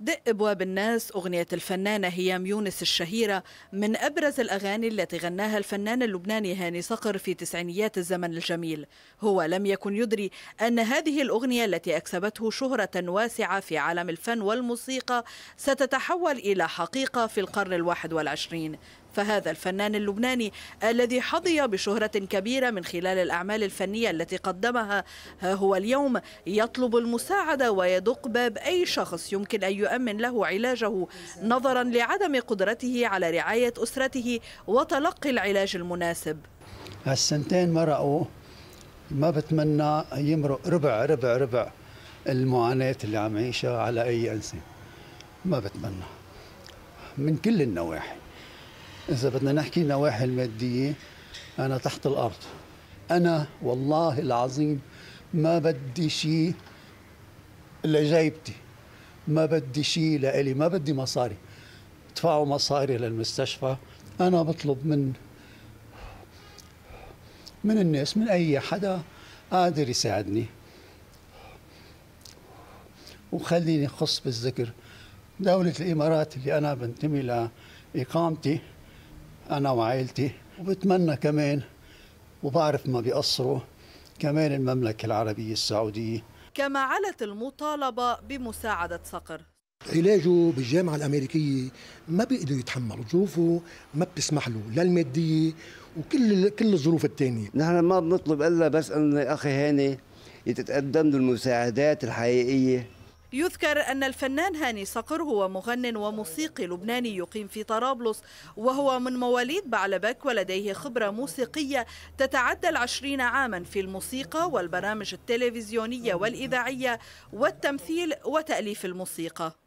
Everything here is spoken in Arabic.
دق ابواب الناس اغنيه الفنانه هيام يونس الشهيره من ابرز الاغاني التي غناها الفنان اللبناني هاني صقر في تسعينيات الزمن الجميل هو لم يكن يدري ان هذه الاغنيه التي اكسبته شهره واسعه في عالم الفن والموسيقى ستتحول الى حقيقه في القرن الواحد والعشرين فهذا الفنان اللبناني الذي حظي بشهرة كبيرة من خلال الأعمال الفنية التي قدمها ها هو اليوم يطلب المساعدة ويدق باب أي شخص يمكن أن يؤمن له علاجه نظرا لعدم قدرته على رعاية أسرته وتلقي العلاج المناسب هالسنتين مرقوا ما بتمنى يمرق ربع ربع ربع المعاناة اللي عم يعيشها على أي إنسان ما بتمنى من كل النواحي إذا بدنا نحكي النواحي المادية أنا تحت الأرض أنا والله العظيم ما بدي شيء لجيبتي ما بدي شيء لإلي ما بدي مصاري ادفعوا مصاري للمستشفى أنا بطلب من من الناس من أي حدا قادر يساعدني وخليني خص بالذكر دولة الإمارات اللي أنا بنتمي لإقامتي انا وعائلتي وبتمنى كمان وبعرف ما بيقصروا كمان المملكه العربيه السعوديه كما علت المطالبه بمساعده صقر علاجه بالجامعة الأمريكية ما بيقدر يتحمل ظروفه ما بتسمح له لا المادية وكل كل الظروف الثانية نحن ما بنطلب إلا بس أن أخي هاني تتقدم له المساعدات الحقيقية يذكر أن الفنان هاني صقر هو مغن وموسيقي لبناني يقيم في طرابلس وهو من مواليد بعلبك ولديه خبرة موسيقية تتعدى العشرين عاما في الموسيقى والبرامج التلفزيونية والإذاعية والتمثيل وتأليف الموسيقى